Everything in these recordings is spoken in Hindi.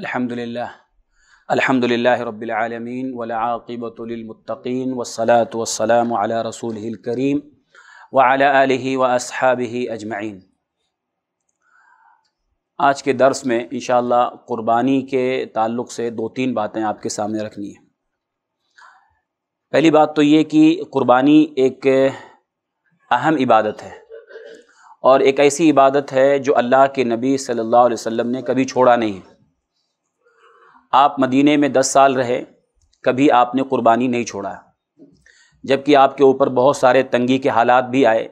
الحمد لله الحمد لله رب العالمين والعاقبة للمتقين والصلاة والسلام على رسوله الكريم وعلى آله وأصحابه أجمعين आज के दर्स में इन क़ुरबानी के ताल्लुक़ से दो तीन बातें आपके सामने रखनी है पहली बात तो ये कि क़ुरबानी एक अहम इबादत है और एक ऐसी इबादत है जो अल्लाह के नबी सल्लल्लाहु अलैहि वसल्लम ने कभी छोड़ा नहीं है आप मदीने में दस साल रहे कभी आपने क़ुरबानी नहीं छोड़ा जबकि आपके ऊपर बहुत सारे तंगी के हालात भी आए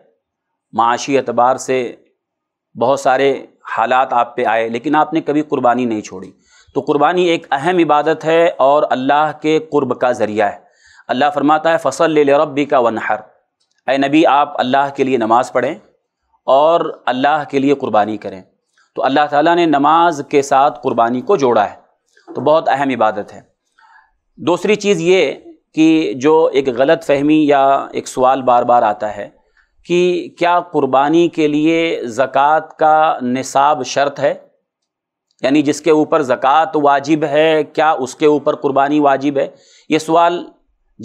माशी अतबार से बहुत सारे हालात आप पे आए लेकिन आपने कभी कुर्बानी नहीं छोड़ी तो कुर्बानी एक अहम इबादत है और अल्लाह के कुर्ब का ज़रिया है अल्लाह फरमाता है फसल ले रबी का वनहर ए नबी आप अल्लाह के लिए नमाज़ पढ़ें और अल्लाह के लिए कुर्बानी करें तो अल्लाह ताला ने नमाज के साथ कुर्बानी को जोड़ा है तो बहुत अहम इबादत है दूसरी चीज़ ये कि जो एक गलत फहमी या एक सवाल बार बार आता है कि क्या कुर्बानी के लिए ज़क़़त का निसाब शर्त है यानी जिसके ऊपर ज़क़़त वाजिब है क्या उसके ऊपर कुर्बानी वाजिब है ये सवाल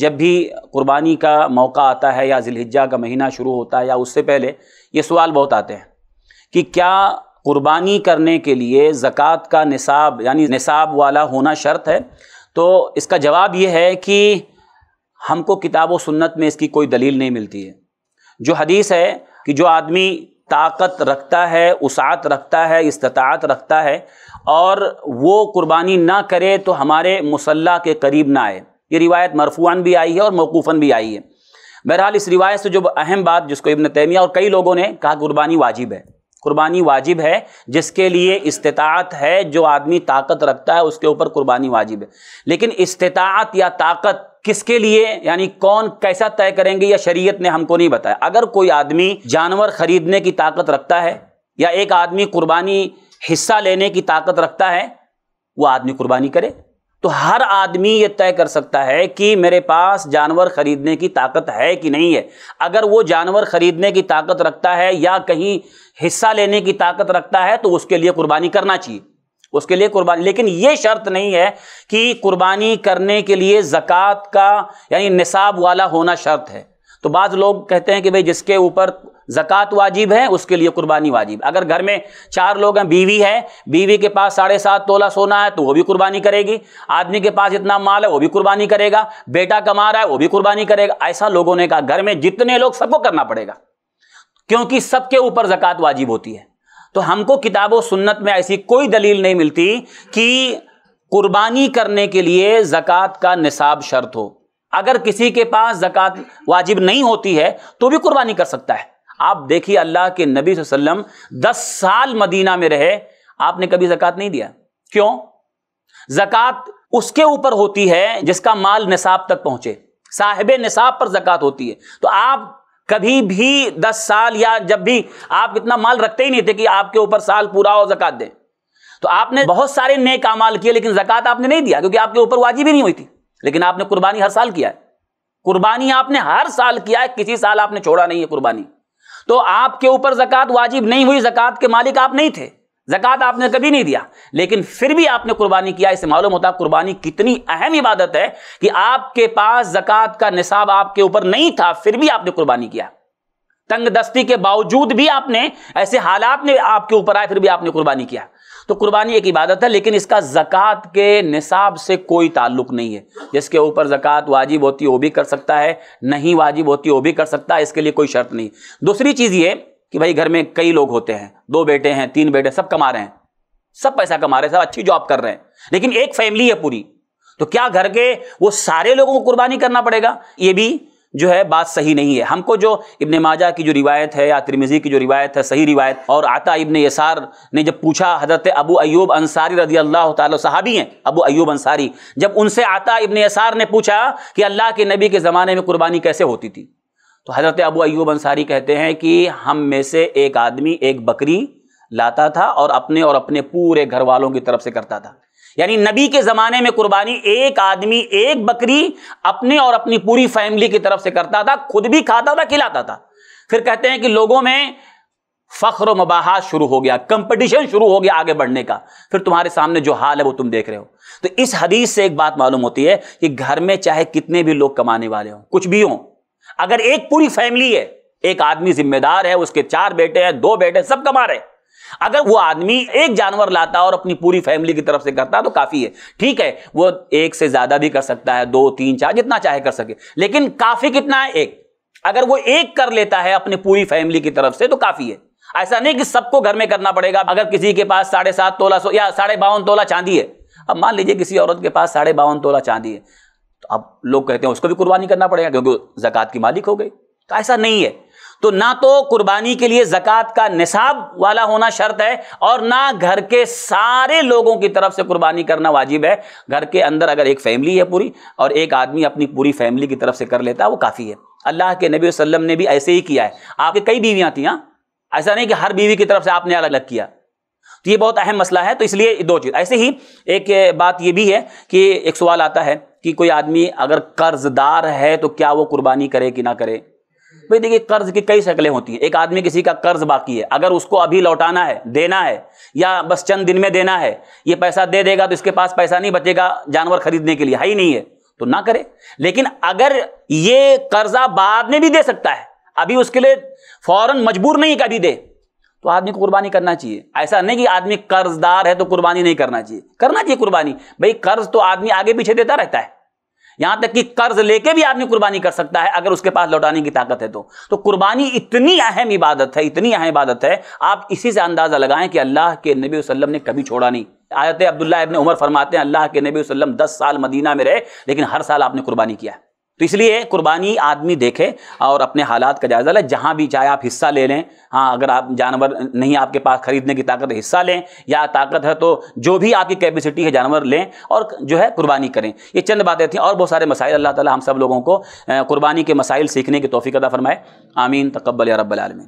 जब भी कुर्बानी का मौका आता है या जिलहिजा का महीना शुरू होता है या उससे पहले ये सवाल बहुत आते हैं कि क्या क़ुरबानी करने के लिए ज़क़़त का निसाब यानी निसाब वाला होना शर्त है तो इसका जवाब ये है कि हमको किताब व सुन्नत में इसकी कोई दलील नहीं मिलती है जो हदीस है कि जो आदमी ताकत रखता है उसात रखता है इस्तात रखता है और वो कुर्बानी ना करे तो हमारे मुसल्ला के करीब ना आए ये रिवायत मरफून भी आई है और मौकूफ़न भी आई है बहरहाल इस रिवायत से जो अहम बात जिसको इबन तैमिया और कई लोगों ने कहा कुर्बानी वाजिब है कुर्बानी वाजिब है जिसके लिए इस्तात है जो आदमी ताकत रखता है उसके ऊपर कुर्बानी वाजिब है लेकिन इस्तात या ताकत किसके लिए यानी कौन कैसा तय करेंगे या शरीयत ने हमको नहीं बताया अगर कोई आदमी जानवर खरीदने की ताकत रखता है या एक आदमी कुर्बानी हिस्सा लेने की ताकत रखता है वह आदमी कुर्बानी करे तो हर आदमी ये तय कर सकता है कि मेरे पास जानवर खरीदने की ताकत है कि नहीं है अगर वो जानवर खरीदने की ताकत रखता है या कहीं हिस्सा लेने की ताकत रखता है तो उसके लिए कुर्बानी करना चाहिए उसके लिए कुर्बानी लेकिन ये शर्त नहीं है कि कुर्बानी करने के लिए ज़क़़त का यानी निसाब वाला होना शर्त है तो बाज़ लोग कहते हैं कि भाई जिसके ऊपर जक़ात वाजिब है उसके लिए कुर्बानी वाजिब अगर घर में चार लोग हैं बीवी है बीवी के पास साढ़े सात तोला सोना है तो वो भी कुर्बानी करेगी आदमी के पास इतना माल है वो भी कुर्बानी करेगा बेटा कमा रहा है वो भी कुर्बानी करेगा ऐसा लोगों ने कहा घर में जितने लोग सबको करना पड़ेगा क्योंकि सबके ऊपर जक़ात वाजिब होती है तो हमको किताब व सुन्नत में ऐसी कोई दलील नहीं मिलती कि कुर्बानी करने के लिए जक़ात का निसाब शर्त हो अगर किसी के पास जक़ात वाजिब नहीं होती है तो भी कुर्बानी कर सकता है आप देखिए अल्लाह के नबी वसल्लम दस साल मदीना में रहे आपने कभी जक़ात नहीं दिया क्यों जक़ात उसके ऊपर होती है जिसका माल निसाब तक पहुंचे साहिब निसाब पर जक़ात होती है तो आप कभी भी दस साल या जब भी आप इतना माल रखते ही नहीं थे कि आपके ऊपर साल पूरा हो जक़ात दें तो आपने बहुत सारे नए कामाल किए लेकिन जक़ात आपने नहीं दिया क्योंकि आपके ऊपर वाजिब ही नहीं हुई थी लेकिन आपने कुर्बानी हर साल किया है कुर्बानी आपने हर साल किया है किसी साल आपने छोड़ा नहीं है कुर्बानी तो आपके ऊपर जक़ात वाजिब नहीं हुई जक़ात के मालिक आप नहीं थे जक़ात आपने कभी नहीं दिया लेकिन फिर भी आपने कुर्बानी किया इससे मालूम होता कुर्बानी कितनी अहम इबादत है कि आपके पास जक़ात का निसाब आपके ऊपर नहीं था फिर भी आपने कुर्बानी किया तंगदस्ती के बावजूद भी आपने ऐसे हालात में आपके ऊपर आए फिर भी आपने कुर्बानी किया तो कुर्बानी एक इबादत है लेकिन इसका जक़ात के निसाब से कोई ताल्लुक नहीं है जिसके ऊपर जक़ात वाजिब होती है वो भी कर सकता है नहीं वाजिब होती वो भी कर सकता है इसके लिए कोई शर्त नहीं दूसरी चीज़ ये कि भाई घर में कई लोग होते हैं दो बेटे हैं तीन बेटे सब कमा रहे हैं सब पैसा कमा रहे हैं सब अच्छी जॉब कर रहे हैं लेकिन एक फैमिली है पूरी तो क्या घर के वो सारे लोगों को कुर्बानी करना पड़ेगा ये भी जो है बात सही नहीं है हमको जो इबन माजा की जो रिवायत है या त्रिमिजी की जो रिवायत है सही रिवायत और आता इबन यसार ने जब पूछा हजरत अबू अयूब अंसारी रजी अल्लाह तहबी हैं अबू अयूब अंसारी जब उनसे आता इबन यसार ने पूछा कि अल्लाह के नबी के ज़माने में कुर्बानी कैसे होती थी तो हज़रत अबू अयूब अंसारी कहते हैं कि हम में से एक आदमी एक बकरी लाता था और अपने और अपने पूरे घर वालों की तरफ से करता था यानी नबी के ज़माने में कुर्बानी एक आदमी एक बकरी अपने और अपनी पूरी फैमिली की तरफ से करता था खुद भी खाता था खिलाता था फिर कहते हैं कि लोगों में फख्र मबाहा शुरू हो गया कंपटीशन शुरू हो गया आगे बढ़ने का फिर तुम्हारे सामने जो हाल है वो तुम देख रहे हो तो इस हदीस से एक बात मालूम होती है कि घर में चाहे कितने भी लोग कमाने वाले हों कुछ भी हों अगर एक पूरी फैमिली है एक आदमी जिम्मेदार है उसके चार बेटे हैं दो बेटे सब कमा रहे हैं अगर वो आदमी एक जानवर लाता और अपनी पूरी फैमिली की तरफ से करता तो काफी है ठीक है वो एक से ज्यादा भी कर सकता है दो तीन चार जितना चाहे कर सके लेकिन काफी कितना है एक अगर वो एक कर लेता है अपनी पूरी फैमिली की तरफ से तो काफी है ऐसा नहीं कि सबको घर में करना पड़ेगा अगर किसी के पास साढ़े सात तोला सो या साढ़े बावन तोला चांदी है अब मान लीजिए किसी औरत के पास साढ़े बावन तोला चांदी है तो अब लोग कहते हैं उसको भी कुर्बानी करना पड़ेगा क्योंकि जक़ात की मालिक हो गई तो ऐसा नहीं है तो ना तो कुर्बानी के लिए जक़ात का निसाब वाला होना शर्त है और ना घर के सारे लोगों की तरफ से कुर्बानी करना वाजिब है घर के अंदर अगर एक फैमिली है पूरी और एक आदमी अपनी पूरी फैमिली की तरफ से कर लेता है वो काफ़ी है अल्लाह के नबी वसल्लम ने भी ऐसे ही किया है आपके कई बीवियाँ थी हाँ ऐसा नहीं कि हर बीवी की तरफ से आपने अलग अलग किया तो ये बहुत अहम मसला है तो इसलिए दो चीज़ ऐसे ही एक बात ये भी है कि एक सवाल आता है कि कोई आदमी अगर कर्जदार है तो क्या वो कुर्बानी करे कि ना करे भाई देखिए कर्ज की कई शक्लें होती हैं एक आदमी किसी का कर्ज बाकी है अगर उसको अभी लौटाना है देना है या बस चंद दिन में देना है ये पैसा दे देगा तो इसके पास पैसा नहीं बचेगा जानवर खरीदने के लिए है ही नहीं है तो ना करे लेकिन अगर ये कर्जा बाद में भी दे सकता है अभी उसके लिए फौरन मजबूर नहीं कभी दे तो आदमी को कुर्बानी करना चाहिए ऐसा नहीं कि आदमी कर्जदार है तो कुर्बानी नहीं करना चाहिए करना चाहिए कुर्बानी भाई कर्ज तो आदमी आगे पीछे देता रहता है यहां तक कि कर्ज लेके भी आदमी कुर्बानी कर सकता है अगर उसके पास लौटाने की ताकत है तो तो कुर्बानी इतनी अहम इबादत है इतनी अहम इबादत है आप इसी से अंदाजा लगाएं कि अल्लाह के नबी वसल्लम ने कभी छोड़ा नहीं आयत अब्दुल्ला इबन उमर फरमाते हैं अल्लाह के नबी वसल्लम दस साल मदीना में रहे लेकिन हर साल आपने कुर्बानी किया है तो इसलिए कुर्बानी आदमी देखे और अपने हालात का जायज़ा लें जहाँ भी चाहे आप हिस्सा ले लें हाँ अगर आप जानवर नहीं आपके पास खरीदने की ताकत हिस्सा लें या ताकत है तो जो भी आपकी कैपेसिटी है जानवर लें और जो है कुर्बानी करें ये चंद बातें थी और बहुत सारे मसाइल अल्लाह ताला हम सब लोगों को कुर्बानी के मसाइल सीखने की तोफ़ी अदा फरमाए आमीन तकबल रबालमीन